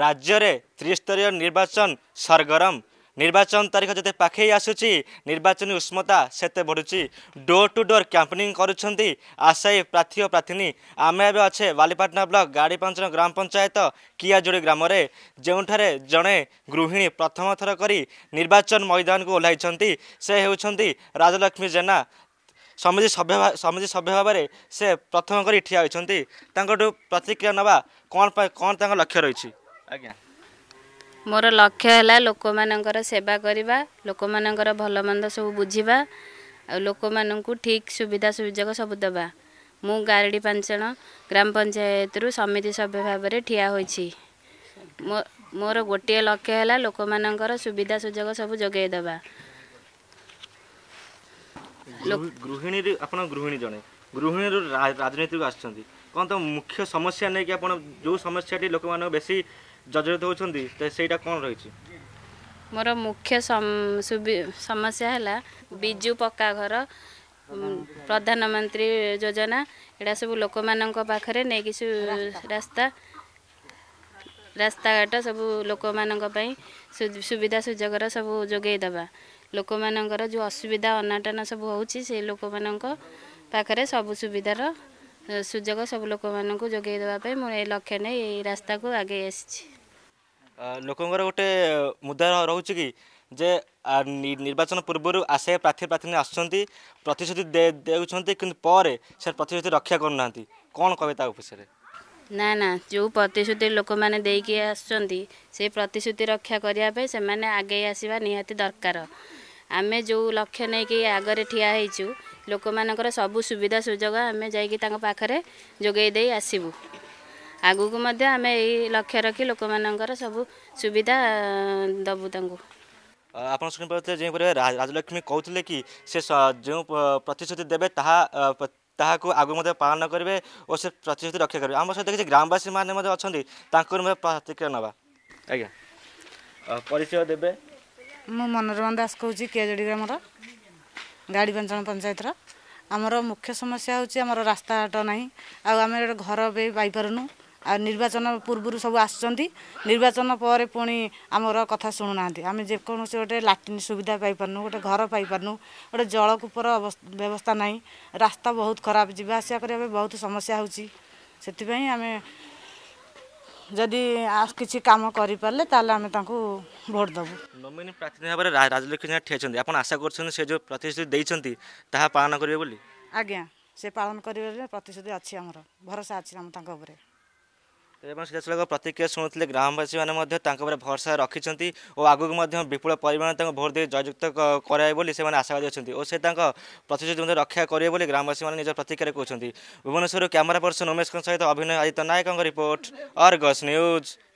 ରାଜ୍ୟରେ ତ୍ରିସ୍ତରୀୟ ନିର୍ବାଚନ ସରଗରମ ନିର୍ବାଚନ ତାରିଖ ଯେତେ ପାଖେଇ ଆସୁଛି ନିର୍ବାଚନୀ ଉଷ୍ମତା ସେତେ ବଢ଼ୁଛି ଡୋର୍ ଟୁ ଡୋର୍ କ୍ୟାମ୍ପେନିଂ କରୁଛନ୍ତି ଆଶାୟୀ ପ୍ରାର୍ଥୀ ଓ ପ୍ରାର୍ଥିନୀ ଆମେ ଏବେ ଅଛେ ବାଲିପାଟଣା ବ୍ଲକ ଗାଡ଼ିପାଞ୍ଚନ ଗ୍ରାମ ପଞ୍ଚାୟତ କିଆଯୋଡ଼ି ଗ୍ରାମରେ ଯେଉଁଠାରେ ଜଣେ ଗୃହିଣୀ ପ୍ରଥମଥର କରି ନିର୍ବାଚନ ମଇଦାନକୁ ଓହ୍ଲାଇଛନ୍ତି ସେ ହେଉଛନ୍ତି ରାଜଲକ୍ଷ୍ମୀ ଜେନା ସମିତି ସଭ୍ୟ ସମିତି ସଭ୍ୟ ଭାବରେ ସେ ପ୍ରଥମ କରି ଠିଆ ହୋଇଛନ୍ତି ତାଙ୍କଠୁ ପ୍ରତିକ୍ରିୟା ନେବା କ'ଣ ପାଇଁ କ'ଣ ତାଙ୍କ ଲକ୍ଷ୍ୟ ରହିଛି ମୋର ଲକ୍ଷ୍ୟ ହେଲା ଲୋକମାନଙ୍କର ସେବା କରିବା ଲୋକମାନଙ୍କର ଭଲ ମନ୍ଦ ସବୁ ବୁଝିବା ଆଉ ଲୋକମାନଙ୍କୁ ଠିକ୍ ସୁବିଧା ସୁଯୋଗ ସବୁ ଦେବା ମୁଁ ଗାରିଡ଼ି ପାଞ୍ଚଣ ଗ୍ରାମ ପଞ୍ଚାୟତରୁ ସମିତି ସଭ୍ୟ ଭାବରେ ଠିଆ ହୋଇଛି ମୋ ମୋର ଗୋଟିଏ ଲକ୍ଷ୍ୟ ହେଲା ଲୋକମାନଙ୍କର ସୁବିଧା ସୁଯୋଗ ସବୁ ଯୋଗାଇ ଦେବା ଗୃହିଣୀରେ ଆପଣ ଗୃହିଣୀ ଜଣେ ଗୃହିଣୀରୁ ରାଜନୀତିକୁ ଆସିଛନ୍ତି କ'ଣ ତ ମୁଖ୍ୟ ସମସ୍ୟା ନେଇକି ଆପଣ ଯେଉଁ ସମସ୍ୟାଟି ଲୋକମାନଙ୍କୁ ବେଶୀ ଜର୍ଜରିତ ହେଉଛନ୍ତି ତ ସେଇଟା କ'ଣ ରହିଛି ମୋର ମୁଖ୍ୟ ସମସ୍ୟା ହେଲା ବିଜୁ ପକ୍କା ଘର ପ୍ରଧାନମନ୍ତ୍ରୀ ଯୋଜନା ଏଇଟା ସବୁ ଲୋକମାନଙ୍କ ପାଖରେ ନେଇକି ରାସ୍ତା ରାସ୍ତାଘାଟ ସବୁ ଲୋକମାନଙ୍କ ପାଇଁ ସୁବିଧା ସୁଯୋଗର ସବୁ ଯୋଗାଇ ଦେବା ଲୋକମାନଙ୍କର ଯେଉଁ ଅସୁବିଧା ଅନାଟନ ସବୁ ହେଉଛି ସେ ଲୋକମାନଙ୍କ ପାଖରେ ସବୁ ସୁବିଧାର ସୁଯୋଗ ସବୁ ଲୋକମାନଙ୍କୁ ଯୋଗାଇ ଦେବା ପାଇଁ ମୁଁ ଏ ଲକ୍ଷ୍ୟ ନେଇ ଏଇ ରାସ୍ତାକୁ ଆଗେଇ ଆସିଛି ଲୋକଙ୍କର ଗୋଟେ ମୁଦ୍ଦା ରହୁଛି କି ଯେ ନିର୍ବାଚନ ପୂର୍ବରୁ ଆଶା ପ୍ରାର୍ଥୀ ପ୍ରାର୍ଥିନୀ ଆସୁଛନ୍ତି ପ୍ରତିଶ୍ରୁତି ଦେଉଛନ୍ତି କିନ୍ତୁ ପରେ ସେ ପ୍ରତିଶ୍ରୁତି ରକ୍ଷା କରୁନାହାନ୍ତି କ'ଣ କହିବେ ତା ବିଷୟରେ ନା ନା ଯେଉଁ ପ୍ରତିଶ୍ରୁତି ଲୋକମାନେ ଦେଇକି ଆସୁଛନ୍ତି ସେ ପ୍ରତିଶ୍ରୁତି ରକ୍ଷା କରିବା ପାଇଁ ସେମାନେ ଆଗେଇ ଆସିବା ନିହାତି ଦରକାର ଆମେ ଯେଉଁ ଲକ୍ଷ୍ୟ ନେଇକି ଆଗରେ ଠିଆ ହେଇଛୁ ଲୋକମାନଙ୍କର ସବୁ ସୁବିଧା ସୁଯୋଗ ଆମେ ଯାଇକି ତାଙ୍କ ପାଖରେ ଯୋଗାଇ ଦେଇ ଆସିବୁ आगको मध्य लक्ष्य र लोक म सब सुविधा दबुङ्गा राजलक्ष्मी कि सो प्रतिश्रुति देखा आगो पाए प्रतिश्रुति रक्षा आम सहित ग्रामवासी म प्रतिक्ष मनोरमहन दास कि केजडी ग्राम र गाडी पञ्चन पञ्चायत र आमर मुख्य समस्या हौ रास्था नै आउँदै घर पनि पर्नु ଆଉ ନିର୍ବାଚନ ପୂର୍ବରୁ ସବୁ ଆସୁଛନ୍ତି ନିର୍ବାଚନ ପରେ ପୁଣି ଆମର କଥା ଶୁଣୁନାହାନ୍ତି ଆମେ ଯେକୌଣସି ଗୋଟେ ଲାଟ୍ରିନ୍ ସୁବିଧା ପାଇପାରୁନୁ ଗୋଟେ ଘର ପାଇପାରୁନୁ ଗୋଟେ ଜଳକୂପର ବ୍ୟବସ୍ଥା ନାହିଁ ରାସ୍ତା ବହୁତ ଖରାପ ଯିବା ଆସିବା କରିବା ପାଇଁ ବହୁତ ସମସ୍ୟା ହେଉଛି ସେଥିପାଇଁ ଆମେ ଯଦି କିଛି କାମ କରିପାରିଲେ ତାହେଲେ ଆମେ ତାଙ୍କୁ ଭୋଟ୍ ଦେବୁ ନୋମିନୀ ପ୍ରାର୍ଥୀ ଭାବରେ ରାଜଲକ୍ଷ୍ମୀ ଝା ଠିଆଛନ୍ତି ଆପଣ ଆଶା କରୁଛନ୍ତି ସେ ଯେଉଁ ପ୍ରତିଶ୍ରୁତି ଦେଇଛନ୍ତି ତାହା ପାଳନ କରିବେ ବୋଲି ଆଜ୍ଞା ସେ ପାଳନ କରିବାରେ ବୋଲି ପ୍ରତିଶ୍ରୁତି ଅଛି ଆମର ଭରସା ଅଛି ଆମ ତାଙ୍କ ଉପରେ ଏବଂ ସିଧାସଳଖ ପ୍ରତିକ୍ରିୟା ଶୁଣୁଥିଲେ ଗ୍ରାମବାସୀମାନେ ମଧ୍ୟ ତାଙ୍କ ଉପରେ ଭରସା ରଖିଛନ୍ତି ଓ ଆଗକୁ ମଧ୍ୟ ବିପୁଳ ପରିମାଣରେ ତାଙ୍କୁ ଭୋଟ ଦେଇ ଜୟଯୁକ୍ତ କରାଏ ବୋଲି ସେମାନେ ଆଶାବାଦୀ ଅଛନ୍ତି ଓ ସେ ତାଙ୍କ ପ୍ରତିଶ୍ରୁତି ମଧ୍ୟ ରକ୍ଷା କରିବେ ବୋଲି ଗ୍ରାମବାସୀମାନେ ନିଜ ପ୍ରତିକ୍ରିୟାରେ କହୁଛନ୍ତି ଭୁବନେଶ୍ୱରରୁ କ୍ୟାମେରା ପର୍ସନ ଉମେଶଙ୍କ ସହିତ ଅଭିନୟ ଆଦିତ୍ୟ ନାୟକଙ୍କ ରିପୋର୍ଟ ଅର୍ଗସ୍ ନ୍ୟୁଜ୍